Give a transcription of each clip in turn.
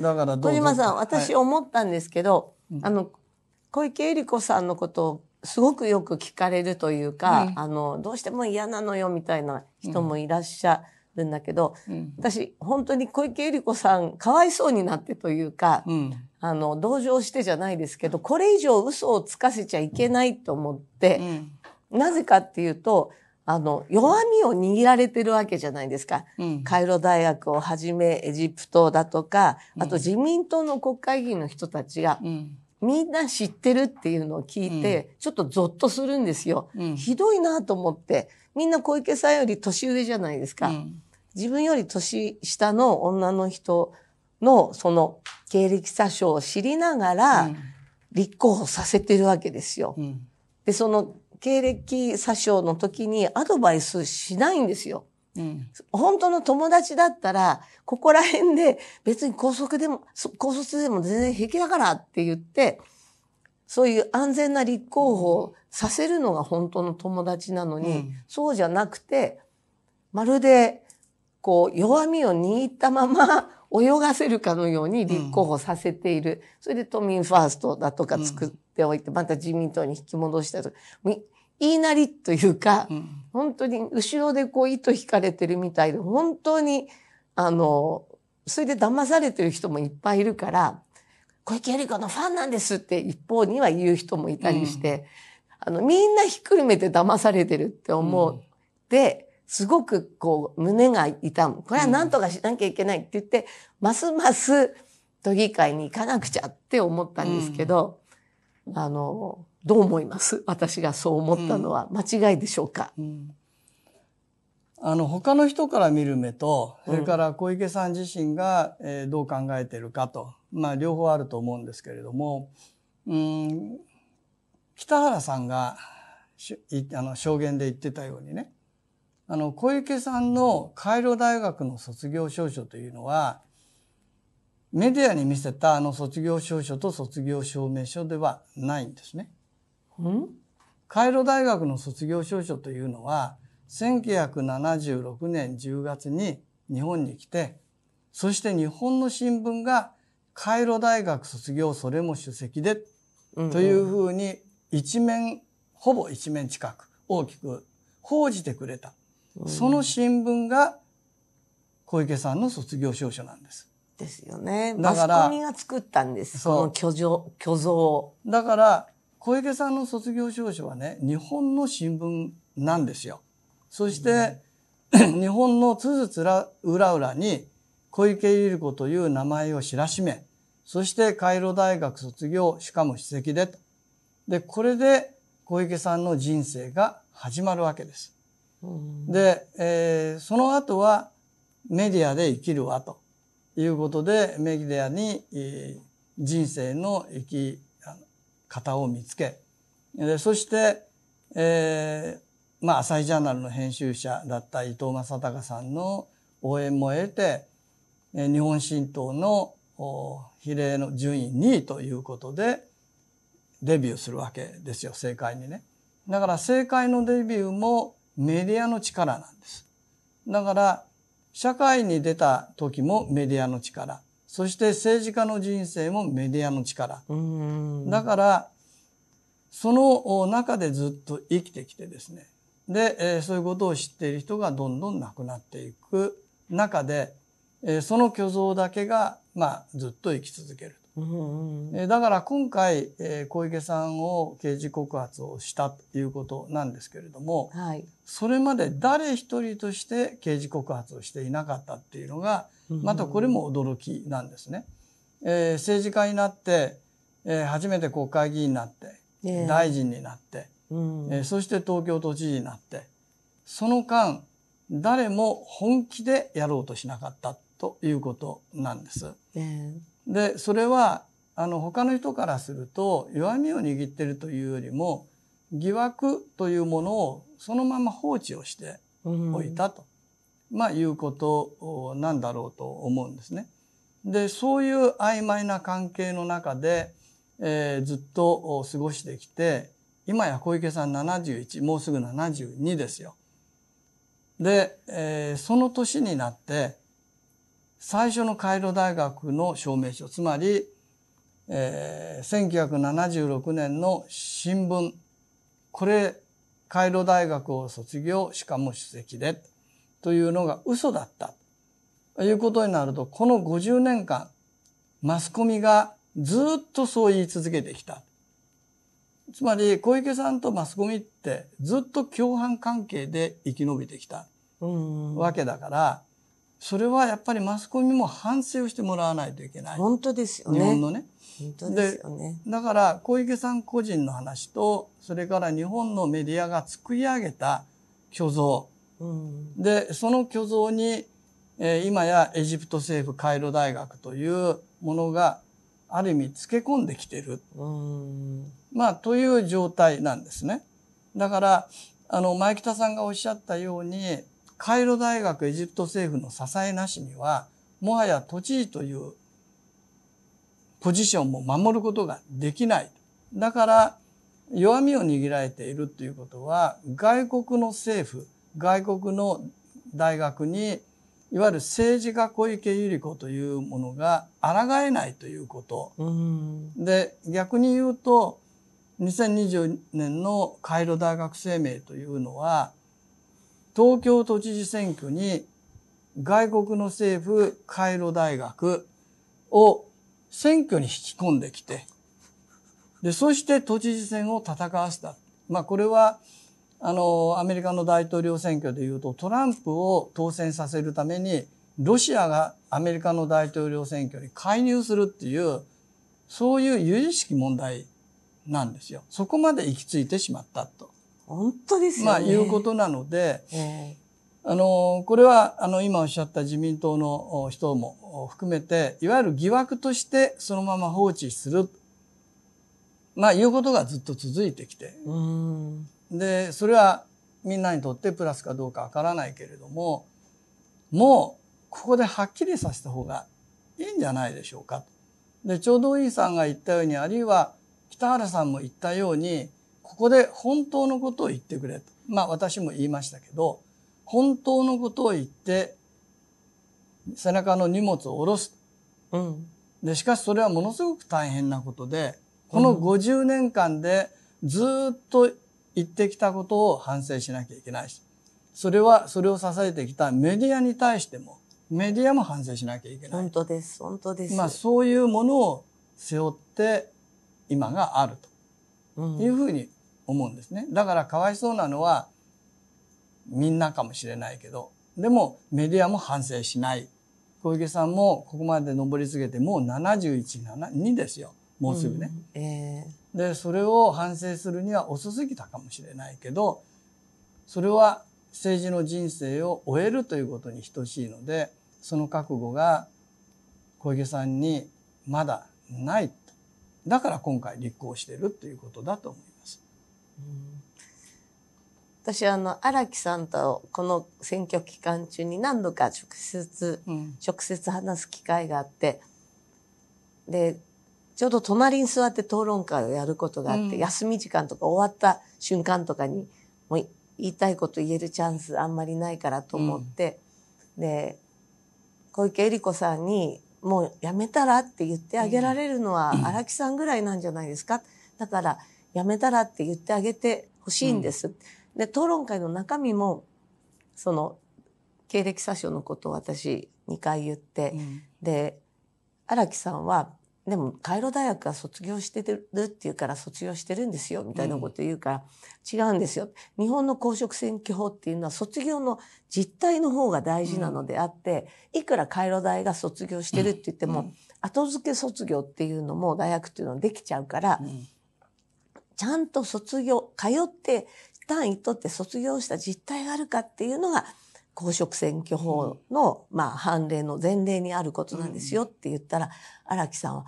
だから小島さん、私思ったんですけど、はい、あの、小池百合子さんのことをすごくよく聞かれるというか、あの、どうしても嫌なのよみたいな人もいらっしゃるんだけど、うん、私、本当に小池百合子さん、かわいそうになってというか、うん、あの、同情してじゃないですけど、これ以上嘘をつかせちゃいけないと思って、なぜかっていうと、あの、弱みを握られてるわけじゃないですか。うん、カイロ大学をはじめエジプトだとか、あと自民党の国会議員の人たちが、みんな知ってるっていうのを聞いて、ちょっとゾッとするんですよ。うん、ひどいなと思って、みんな小池さんより年上じゃないですか。うん、自分より年下の女の人のその経歴詐称を知りながら、立候補させてるわけですよ。で、その経歴詐称の時にアドバイスしないんですよ。うん、本当の友達だったら、ここら辺で別に高速でも、高卒でも全然平気だからって言って、そういう安全な立候補をさせるのが本当の友達なのに、うん、そうじゃなくて、まるで、こう、弱みを握ったまま泳がせるかのように立候補させている。うん、それで都民ファーストだとか作っておいて、また自民党に引き戻したとか、言いなりというか、うん、本当に後ろでこう糸引かれてるみたいで、本当に、あの、それで騙されてる人もいっぱいいるから、小池百合子のファンなんですって一方には言う人もいたりして、うん、あの、みんなひっくるめて騙されてるって思う。で、すごくこう、胸が痛む。これは何とかしなきゃいけないって言って、うん、ますます都議会に行かなくちゃって思ったんですけど、あの、どう思います私がそう思ったのは間違いでしょうか、うん、あの、他の人から見る目と、それから小池さん自身が、えどう考えてるかと、まあ、両方あると思うんですけれども、うん、北原さんがあの証言で言ってたようにね、あの、小池さんのカイロ大学の卒業証書というのは、メディアに見せたあの卒業証書と卒業証明書ではないんですね。んカイロ大学の卒業証書というのは1976年10月に日本に来てそして日本の新聞がカイロ大学卒業それも首席でというふうに一面ほぼ一面近く大きく報じてくれた、その新聞が小池さんの卒業証書なんです。ですよね。だからマスコミが作ったんですその巨像巨像だから小池さんの卒業証書はね、日本の新聞なんですよ。そして、うん、日本のつづつら、うらうらに、小池百合子という名前を知らしめ、そしてカイロ大学卒業、しかも史跡でと。で、これで小池さんの人生が始まるわけです。うん、で、えー、その後はメディアで生きるわということで、メディアに、えー、人生の生き方を見つけ、そして、えー、まあ、朝日ジャーナルの編集者だった伊藤正隆さんの応援も得て、日本新党の比例の順位2位ということで、デビューするわけですよ、政界にね。だから政界のデビューもメディアの力なんです。だから、社会に出た時もメディアの力。そして政治家の人生もメディアの力。だから、その中でずっと生きてきてですね。で、えー、そういうことを知っている人がどんどん亡くなっていく中で、えー、その虚像だけが、まあ、ずっと生き続ける。うだから今回、えー、小池さんを刑事告発をしたということなんですけれども、はい、それまで誰一人として刑事告発をしていなかったっていうのが、またこれも驚きなんですね。えー、政治家になって、えー、初めて国会議員になって、えー、大臣になって、うん、えー、そして東京都知事になって、その間、誰も本気でやろうとしなかったということなんです。えー、で、それは、あの、他の人からすると、弱みを握ってるというよりも、疑惑というものをそのまま放置をしておいたとまあ、いうことなんだろうと思うんですね。でそういう曖昧な関係の中で、えー、ずっと過ごしてきて今や小池さん71もうすぐ72ですよ。で、えー、その年になって最初のカイロ大学の証明書つまり、えー、1976年の新聞これカイロ大学を卒業しかも首席でというのが嘘だったということになると、この50年間、マスコミがずっとそう言い続けてきた。つまり小池さんとマスコミってずっと共犯関係で生き延びてきたわけだから、それはやっぱりマスコミも反省をしてもらわないといけない。本当ですよね。日本のね。本当ですよね。だから小池さん個人の話と、それから日本のメディアが作り上げた虚像、で、その虚像に、え今やエジプト政府カイロ大学というものがある意味付け込んできている。まあ、という状態なんですね。だから、あの、前北さんがおっしゃったように、カイロ大学エジプト政府の支えなしには、もはや都知事というポジションも守ることができない。だから、弱みを握られているということは、外国の政府外国の大学にいわゆる政治家小池百合子というものが抗えないということ、で逆に言うと2020年のカイロ大学生命というのは東京都知事選挙に外国の政府カイロ大学を選挙に引き込んできてでそして都知事選を戦わせた。まあこれはあのアメリカの大統領選挙でいうとトランプを当選させるためにロシアがアメリカの大統領選挙に介入するっていうそういう有意識問題なんですよ。そこまで行き着いてしまったと。本当ですね。まあいうことなので、えー、あのこれはあの今おっしゃった自民党の人も含めていわゆる疑惑としてそのまま放置するまあいうことがずっと続いてきてでそれはみんなにとってプラスかどうかわからないけれどももうここではっきりさせた方がいいんじゃないでしょうかでちょうどいいさんが言ったようにあるいは北原さんも言ったようにここで本当のことを言ってくれとまあ私も言いましたけど本当のことを言って背中の荷物を下ろす、うん、でしかしそれはものすごく大変なことでこの50年間でずっと言ってきたことを反省しなきゃいけないし、それは、それを支えてきたメディアに対しても、メディアも反省しなきゃいけない。本当です、本当です。まあ、そういうものを背負って今があるというふうに思うんですね。だからかわいそうなのはみんなかもしれないけど、でもメディアも反省しない。小池さんもここまで登り続けてもう71、72ですよ。もうすぐね。うん、えーでそれを反省するには遅すぎたかもしれないけどそれは政治の人生を終えるということに等しいのでその覚悟が小池さんにまだないだから今回立候補してるということだと思います。私あの荒木さんとこの選挙期間中に何度か直接、うん、直接話す機会があってでちょうど隣に座って討論会をやることがあって、うん、休み時間とか終わった瞬間とかに、もう言いたいこと言えるチャンスあんまりないからと思って、うん、で、小池百合子さんに、もうやめたらって言ってあげられるのは荒木さんぐらいなんじゃないですか。だから、やめたらって言ってあげてほしいんです。うん、で、討論会の中身も、その、経歴詐称のことを私2回言って、で、荒木さんは、でも、カイロ大学は卒業してるっていうから卒業してるんですよ、みたいなこと言うから、うん、違うんですよ。日本の公職選挙法っていうのは卒業の実態の方が大事なのであって、うん、いくらカイロ大が卒業してるって言っても、うん、後付け卒業っていうのも大学っていうのはできちゃうから、ちゃんと卒業、通って単位取って卒業した実態があるかっていうのが、公職選挙法の、まあ、判例の前例にあることなんですよって言ったら、荒、木さんは、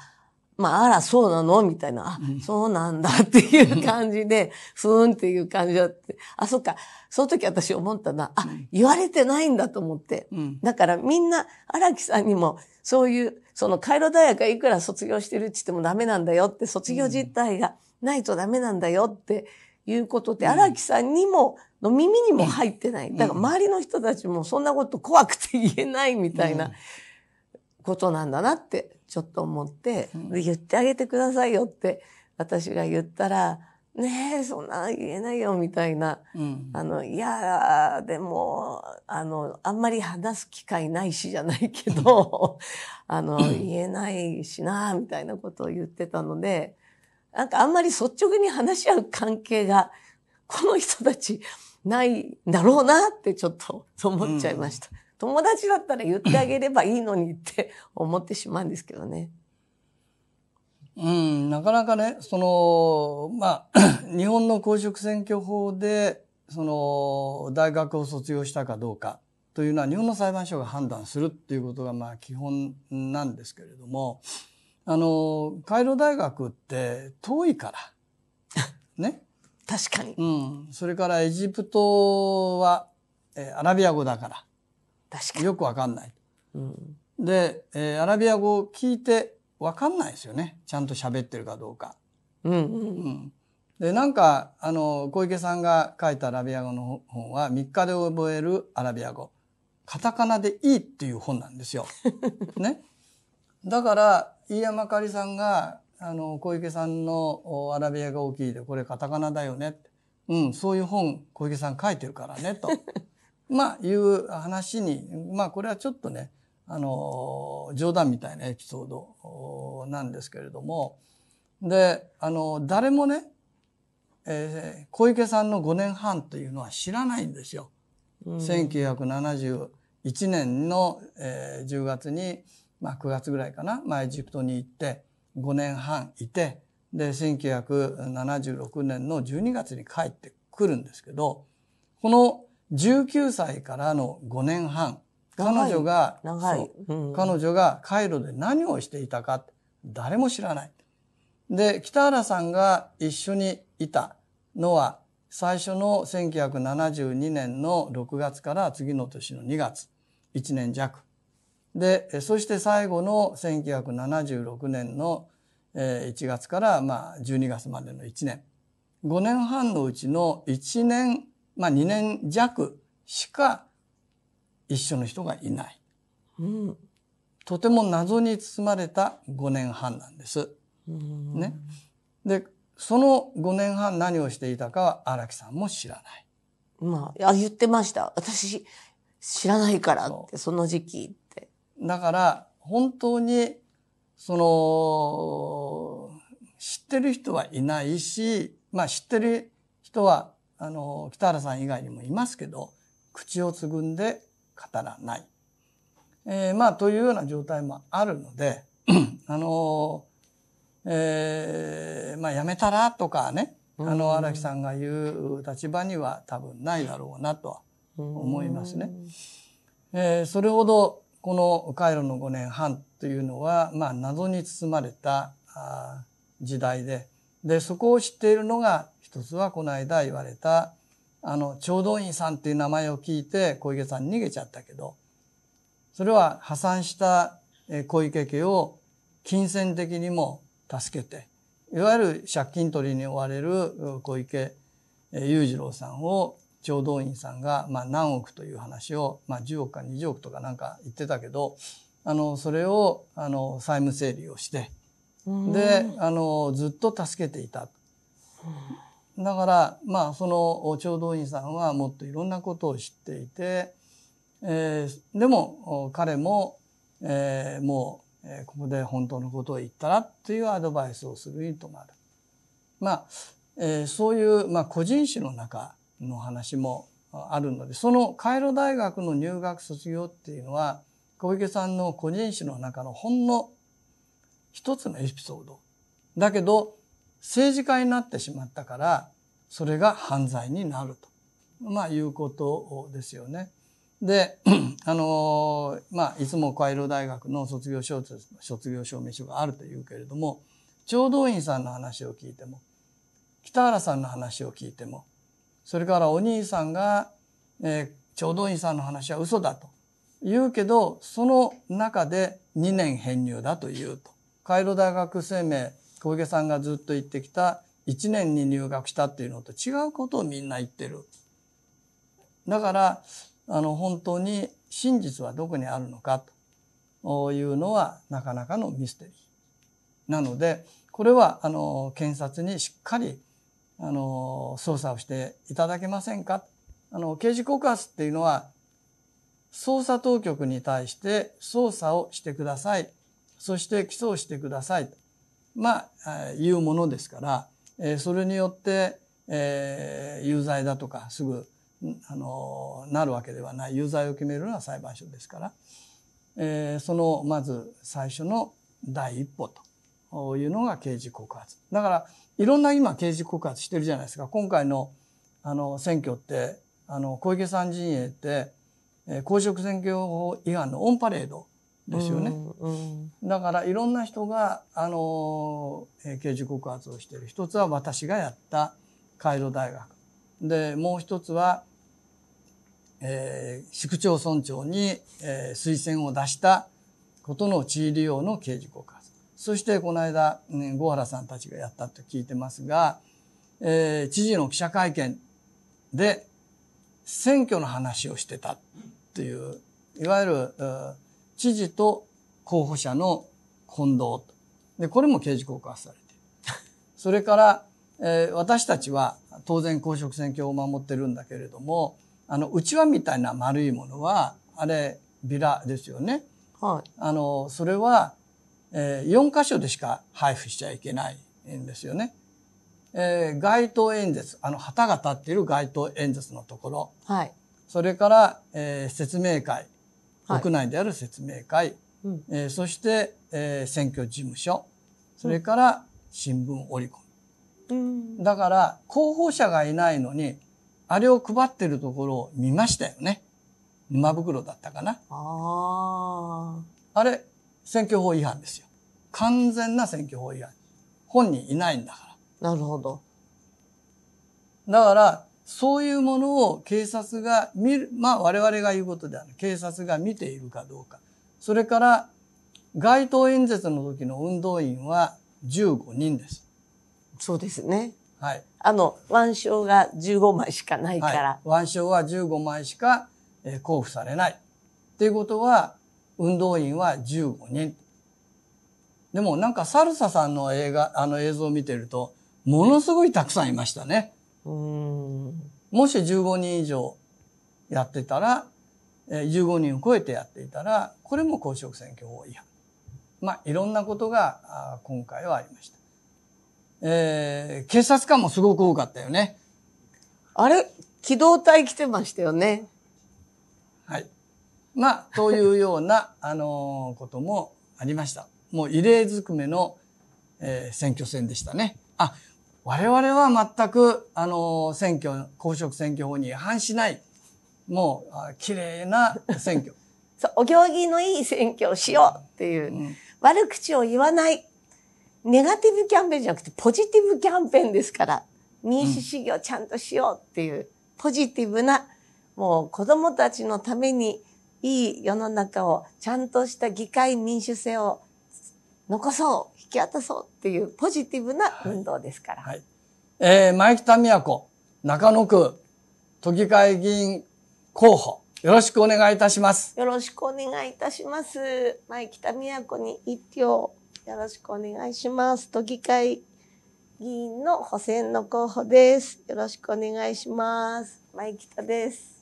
まあ、あら、そうなのみたいな、あ、そうなんだっていう感じで、ふーんっていう感じだって。あ、そっか。その時私思ったな、あ、言われてないんだと思って。だからみんな、荒木さんにも、そういう、その、カイロ大学いくら卒業してるって言ってもダメなんだよって、卒業実態がないとダメなんだよっていうことで、荒、木さんにも、の耳にも入ってない。だから周りの人たちもそんなこと怖くて言えないみたいなことなんだなってちょっと思って、言ってあげてくださいよって私が言ったら、ねえ、そんな言えないよみたいな。あの、いや、でも、あの、あんまり話す機会ないしじゃないけど、あの、言えないしな、みたいなことを言ってたので、なんかあんまり率直に話し合う関係が、この人たち、ないだろうなってちょっと 思っちゃいました。うん、友達だったら言ってあげればいいのにって 思ってしまうんですけどね。うん、なかなかね、その、まあ、日本の公職選挙法で、その、大学を卒業したかどうかというのは日本の裁判所が判断するっていうことが、まあ、基本なんですけれども、あの、カイロ大学って遠いから、ね。確かに。うん。それからエジプトは、えー、アラビア語だから。確かに。よくわかんない。うん、で、えー、アラビア語を聞いてわかんないですよね。ちゃんと喋ってるかどうか。うん、うん、で、なんか、あの、小池さんが書いたアラビア語の本は、3日で覚えるアラビア語。カタカナでいいっていう本なんですよ。ね。だから、飯山かりさんがあの小池さんのアラビアが大きいでこれカタカナだよねうんそういう本小池さん書いてるからねと まあいう話にまあこれはちょっとねあの冗談みたいなエピソードなんですけれどもであの誰もね、えー、小池さんの5年半というのは知らないんですよ。うん、1971年の、えー、10月に、まあ、9月ぐらいかな、まあ、エジプトに行って5年半いて、で、1976年の12月に帰ってくるんですけど、この19歳からの5年半、彼女が、うん、彼女がカイロで何をしていたか、誰も知らない。で、北原さんが一緒にいたのは、最初の1972年の6月から次の年の2月、1年弱。で、そして最後の1976年の1月からまあ12月までの1年、5年半のうちの1年、まあ2年弱しか一緒の人がいない。うん、とても謎に包まれた5年半なんです。うん、ね。で、その5年半何をしていたかは荒木さんも知らない。まあ、言ってました。私、知らないからって、その時期。だから本当にその知ってる人はいないし、まあ、知ってる人はあの北原さん以外にもいますけど口をつぐんで語らない。えー、まあというような状態もあるので あのえー、まあやめたらとかねあの荒木さんが言う立場には多分ないだろうなとは思いますね。えー、それほどこのカイロの5年半というのは、まあ、謎に包まれた時代ででそこを知っているのが一つはこの間言われたあの聴導員さんっていう名前を聞いて小池さん逃げちゃったけどそれは破産した小池家を金銭的にも助けていわゆる借金取りに追われる小池裕次郎さんを浄土院さんが、まあ、何億という話を、まあ、10億か20億とかなんか言ってたけど、あの、それを、あの、債務整理をして、で、あの、ずっと助けていた。だから、まあ、その聴い員さんはもっといろんなことを知っていて、えー、でも、彼も、えー、もう、えー、ここで本当のことを言ったらっていうアドバイスをする意図がある。まあ、えー、そういう、まあ、個人史の中の話もあるのでそのカイロ大学の入学卒業っていうのは小池さんの個人史の中のほんの一つのエピソードだけど政治家になってしまったからそれが犯罪になると、まあ、いうことですよね。で、あのまあ、いつもカイロ大学の卒業証卒業証明書があるというけれども、聴導員さんの話を聞いても、北原さんの話を聞いても、それからお兄さんが、えー、ちょうどいいさんの話は嘘だと言うけど、その中で2年編入だと言うと。カイロ大学生命、小池さんがずっと言ってきた1年に入学したっていうのと違うことをみんな言ってる。だから、あの、本当に真実はどこにあるのかというのはなかなかのミステリー。なので、これは、あの、検察にしっかりあの捜査をしていただけませんかあの刑事告発っていうのは捜査当局に対して捜査をしてくださいそして起訴をしてくださいまあいうものですから、えそれによって、えー、有罪だとかすぐあのなるわけではない有罪を決めるのは裁判所ですから、えー、そのまず最初の第一歩というのが刑事告発。だから、いろんな今刑事告発してるじゃないですか。今回の、あの、選挙って、あの、小池さん陣営って、えー、公職選挙法違反のオンパレードですよね。だから、いろんな人が、あの、えー、刑事告発をしてる。一つは私がやったカイロ大学。で、もう一つは、えー、市区町村長に、えー、推薦を出したことの地位利用の刑事告発。そしてこの間、ね、郷原さんたちがやったと聞いてますが、えー、知事の記者会見で選挙の話をしてたっていう、いわゆる知事と候補者の混同で、これも刑事告発されてる。それから、えー、私たちは当然公職選挙を守ってるんだけれども、あの、うちわみたいな丸いものは、あれ、ビラですよね。はい。あの、それは、え4箇所でしか配布しちゃいけないんですよね。えー、街頭演説、あの旗が立っている街頭演説のところ、はい、それから、えー、説明会、国内である説明会、はいえー、そして、えー、選挙事務所、それから新聞折り込み、うん。だから、候補者がいないのに、あれを配ってるところを見ましたよね。沼袋だったかな。ああ。あれ、選挙法違反ですよ。完全な選挙法違反。本人いないんだから。なるほど。だから、そういうものを警察が見る、まあ我々が言うことである。警察が見ているかどうか。それから、街頭演説の時の運動員は15人です。そうですね。はい。あの、腕章が15枚しかないから。はい、腕章は15枚しか、えー、交付されない。っていうことは、運動員は15人。でもなんかサルサさんの映画、あの映像を見てると、ものすごいたくさんいましたね。もし15人以上やってたら、15人を超えてやっていたら、これも公職選挙法違反。まあ、いろんなことが今回はありました。えー、警察官もすごく多かったよね。あれ機動隊来てましたよね。はい。まあ、というような、あの、こともありました。もう異例ずくめの、えー、選挙戦でしたね。あ、我々は全く、あの、選挙、公職選挙法に違反しない、もう、綺麗な選挙。そう、お行儀のいい選挙をしようっていう、うん、悪口を言わない、ネガティブキャンペーンじゃなくてポジティブキャンペーンですから、民主主義をちゃんとしようっていう、うん、ポジティブな、もう子供たちのために、いい世の中を、ちゃんとした議会民主制を残そう、引き渡そうっていうポジティブな運動ですから。はいはい、えー、前北宮子、中野区、都議会議員候補、よろしくお願いいたします。よろしくお願いいたします。前北宮子に一票、よろしくお願いします。都議会議員の補選の候補です。よろしくお願いします。前北です。